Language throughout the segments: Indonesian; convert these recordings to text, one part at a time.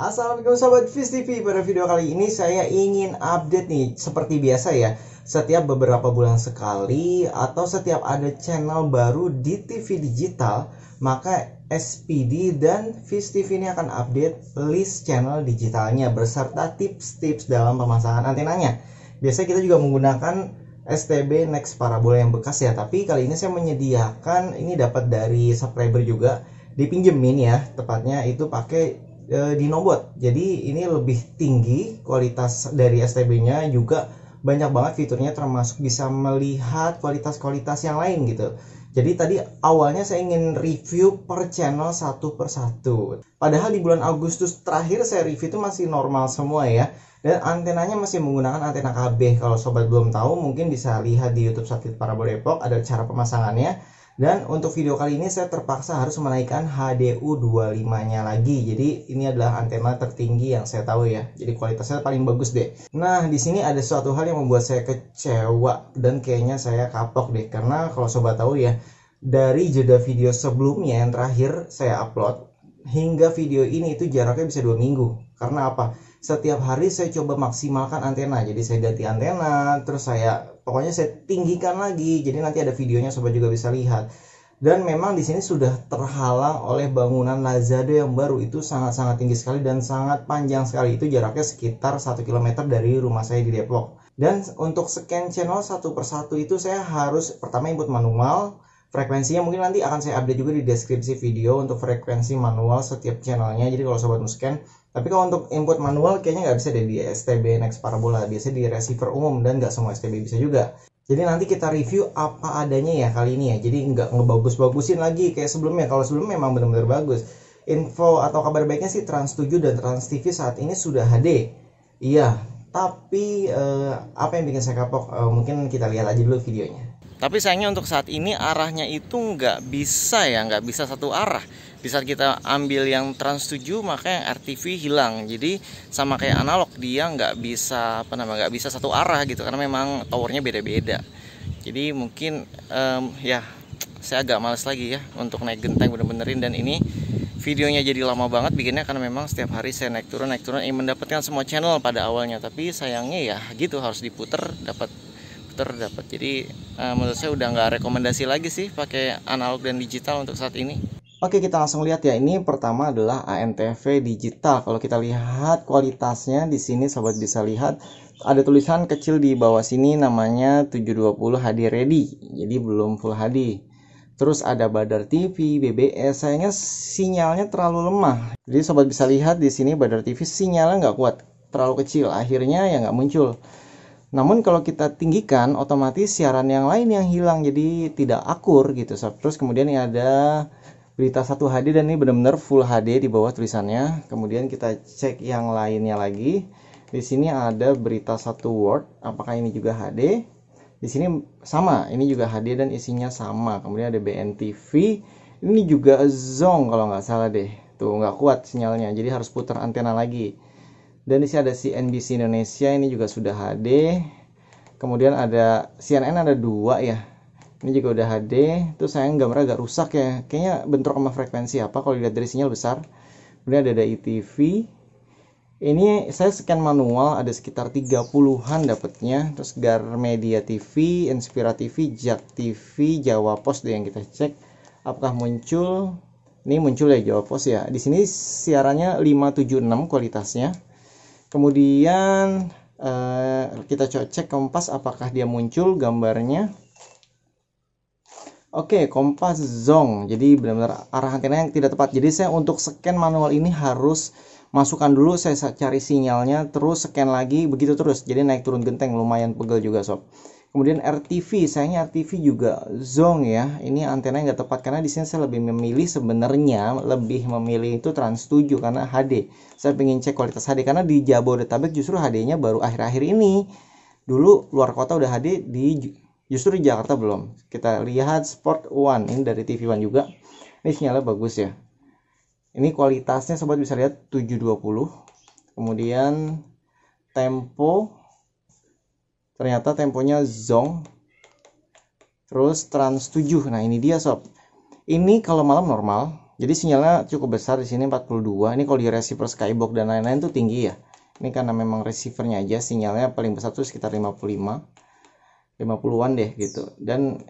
Assalamualaikum sahabat Fish TV Pada video kali ini saya ingin update nih Seperti biasa ya Setiap beberapa bulan sekali Atau setiap ada channel baru di TV digital Maka SPD dan Fish TV ini akan update list channel digitalnya Berserta tips-tips dalam pemasangan antenanya Biasanya kita juga menggunakan STB Next Parabola yang bekas ya Tapi kali ini saya menyediakan Ini dapat dari subscriber juga dipinjemin ya tepatnya itu pakai e, di Jadi ini lebih tinggi kualitas dari STB-nya juga banyak banget fiturnya termasuk bisa melihat kualitas-kualitas yang lain gitu. Jadi tadi awalnya saya ingin review per channel satu per satu. Padahal di bulan Agustus terakhir saya review itu masih normal semua ya. Dan antenanya masih menggunakan antena KB. Kalau sobat belum tahu mungkin bisa lihat di YouTube satelit Parabola Depok ada cara pemasangannya dan untuk video kali ini saya terpaksa harus menaikkan HDU25-nya lagi. Jadi ini adalah antena tertinggi yang saya tahu ya. Jadi kualitasnya paling bagus deh. Nah, di sini ada suatu hal yang membuat saya kecewa dan kayaknya saya kapok deh karena kalau sobat tahu ya dari jeda video sebelumnya yang terakhir saya upload hingga video ini itu jaraknya bisa dua minggu. Karena apa? setiap hari saya coba maksimalkan antena jadi saya ganti antena terus saya pokoknya saya tinggikan lagi jadi nanti ada videonya sobat juga bisa lihat dan memang di sini sudah terhalang oleh bangunan Lazada yang baru itu sangat-sangat tinggi sekali dan sangat panjang sekali itu jaraknya sekitar 1 km dari rumah saya di Depok dan untuk scan channel satu persatu itu saya harus pertama input manual frekuensinya mungkin nanti akan saya update juga di deskripsi video untuk frekuensi manual setiap channelnya jadi kalau sobat scan tapi kalau untuk input manual kayaknya nggak bisa deh di STB Next Parabola biasanya di receiver umum dan nggak semua STB bisa juga jadi nanti kita review apa adanya ya kali ini ya jadi nggak ngebagus-bagusin lagi kayak sebelumnya kalau sebelumnya memang benar-benar bagus info atau kabar baiknya sih Trans 7 dan Trans TV saat ini sudah HD iya tapi eh, apa yang bikin saya kapok eh, mungkin kita lihat aja dulu videonya tapi sayangnya untuk saat ini arahnya itu nggak bisa ya nggak bisa satu arah di saat kita ambil yang trans 7 maka yang RTV hilang jadi sama kayak analog dia nggak bisa apa namanya nggak bisa satu arah gitu karena memang towernya beda-beda jadi mungkin um, ya saya agak males lagi ya untuk naik genteng bener-benerin dan ini videonya jadi lama banget bikinnya karena memang setiap hari saya naik turun naik turun ingin eh, mendapatkan semua channel pada awalnya tapi sayangnya ya gitu harus diputer dapat puter dapat jadi uh, menurut saya udah nggak rekomendasi lagi sih pakai analog dan digital untuk saat ini Oke kita langsung lihat ya ini pertama adalah ANTV digital. Kalau kita lihat kualitasnya di sini sobat bisa lihat ada tulisan kecil di bawah sini namanya 720 HD ready. Jadi belum full HD. Terus ada Badar TV, BBS. Sayangnya sinyalnya terlalu lemah. Jadi sobat bisa lihat di sini Badar TV sinyalnya nggak kuat, terlalu kecil. Akhirnya ya nggak muncul. Namun kalau kita tinggikan otomatis siaran yang lain yang hilang jadi tidak akur gitu. Terus kemudian ada berita satu HD dan ini benar-benar full HD di bawah tulisannya. Kemudian kita cek yang lainnya lagi. Di sini ada berita satu Word, apakah ini juga HD? Di sini sama, ini juga HD dan isinya sama. Kemudian ada BNTV, ini juga Zong kalau nggak salah deh. Tuh nggak kuat sinyalnya, jadi harus putar antena lagi. Dan di sini ada CNBC Indonesia, ini juga sudah HD. Kemudian ada CNN ada dua ya, ini juga udah HD terus sayang gambar agak rusak ya kayaknya bentrok sama frekuensi apa kalau dilihat dari sinyal besar kemudian ada dari TV ini saya scan manual ada sekitar 30-an dapatnya terus Garmedia TV, Inspira TV, Jak TV, Jawa Pos deh yang kita cek apakah muncul ini muncul ya Jawa Pos ya di sini siarannya 576 kualitasnya kemudian eh, kita cocok kompas apakah dia muncul gambarnya Oke, kompas zong. Jadi benar-benar arah antena yang tidak tepat. Jadi saya untuk scan manual ini harus masukkan dulu saya cari sinyalnya, terus scan lagi begitu terus. Jadi naik turun genteng lumayan pegel juga, sob. Kemudian RTV, sayangnya RTV juga zong ya. Ini antena yang nggak tepat karena di sini saya lebih memilih sebenarnya lebih memilih itu Trans 7 karena HD. Saya pengen cek kualitas HD karena di Jabodetabek justru HD-nya baru akhir-akhir ini dulu luar kota udah HD di justru di Jakarta belum kita lihat Sport One ini dari TV One juga ini sinyalnya bagus ya ini kualitasnya sobat bisa lihat 720 kemudian tempo ternyata temponya zong terus trans 7 nah ini dia sob ini kalau malam normal jadi sinyalnya cukup besar di sini 42 ini kalau di receiver skybox dan lain-lain tuh tinggi ya ini karena memang receivernya aja sinyalnya paling besar tuh sekitar 55 50-an deh gitu dan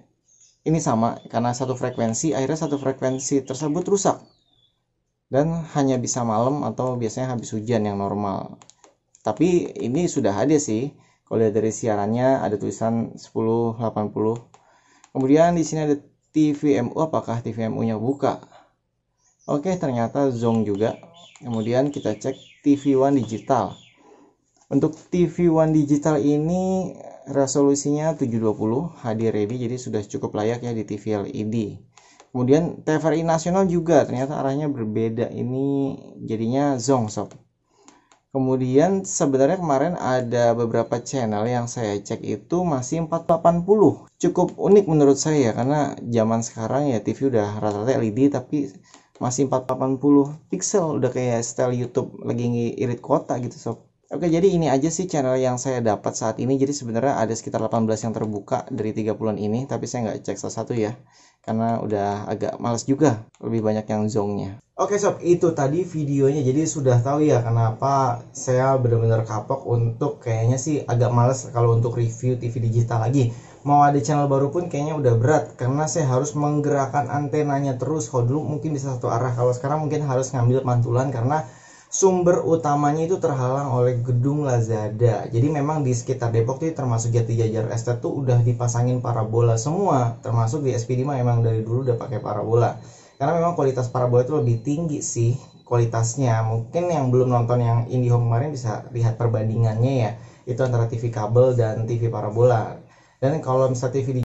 ini sama karena satu frekuensi akhirnya satu frekuensi tersebut rusak dan hanya bisa malam atau biasanya habis hujan yang normal tapi ini sudah ada sih kalau dari siarannya ada tulisan 1080 kemudian di sini ada TVMU apakah TVMU nya buka oke ternyata zong juga kemudian kita cek TV One digital untuk TV One digital ini resolusinya 720 HD ready jadi sudah cukup layak ya di TV LED kemudian TVRI nasional juga ternyata arahnya berbeda ini jadinya zong sob kemudian sebenarnya kemarin ada beberapa channel yang saya cek itu masih 480 cukup unik menurut saya karena zaman sekarang ya TV udah rata-rata LED tapi masih 480 pixel udah kayak style YouTube lagi ngirit kuota gitu sob Oke, jadi ini aja sih channel yang saya dapat saat ini. Jadi sebenarnya ada sekitar 18 yang terbuka dari 30-an ini, tapi saya nggak cek salah satu ya. Karena udah agak males juga, lebih banyak yang zongnya. Oke sob, itu tadi videonya. Jadi sudah tahu ya kenapa saya benar-benar kapok untuk kayaknya sih agak males kalau untuk review TV digital lagi. Mau ada channel baru pun kayaknya udah berat karena saya harus menggerakkan antenanya terus. Kalau dulu mungkin bisa satu arah, kalau sekarang mungkin harus ngambil pantulan karena sumber utamanya itu terhalang oleh gedung Lazada. Jadi memang di sekitar Depok itu termasuk Jati Jajar Estate tuh udah dipasangin parabola semua, termasuk di SPD mah emang dari dulu udah pakai parabola. Karena memang kualitas parabola itu lebih tinggi sih kualitasnya. Mungkin yang belum nonton yang IndiHome kemarin bisa lihat perbandingannya ya. Itu antara TV kabel dan TV parabola. Dan kalau misalnya TV di